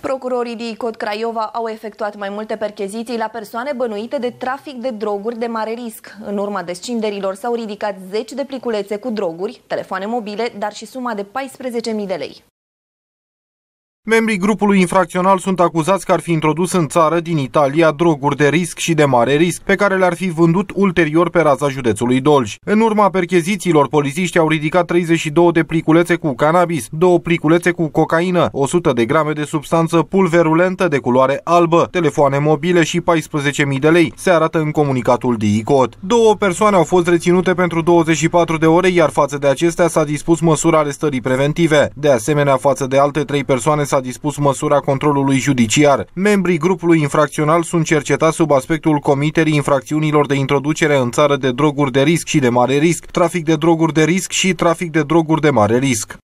Procurorii din Cod Craiova au efectuat mai multe percheziții la persoane bănuite de trafic de droguri de mare risc. În urma descinderilor s-au ridicat zeci de pliculețe cu droguri, telefoane mobile, dar și suma de 14.000 de lei. Membrii grupului infracțional sunt acuzați că ar fi introdus în țară din Italia droguri de risc și de mare risc, pe care le-ar fi vândut ulterior pe raza județului Dolj. În urma perchezițiilor, polițiștii au ridicat 32 de pliculețe cu cannabis, două pliculețe cu cocaină, 100 de grame de substanță pulverulentă de culoare albă, telefoane mobile și 14.000 de lei, se arată în comunicatul DICOT. Două persoane au fost reținute pentru 24 de ore, iar față de acestea s-a dispus măsura arestării preventive. De asemenea, față de alte trei persoane s s-a dispus măsura controlului judiciar. Membrii grupului infracțional sunt cercetați sub aspectul comiterii infracțiunilor de introducere în țară de droguri de risc și de mare risc, trafic de droguri de risc și trafic de droguri de mare risc.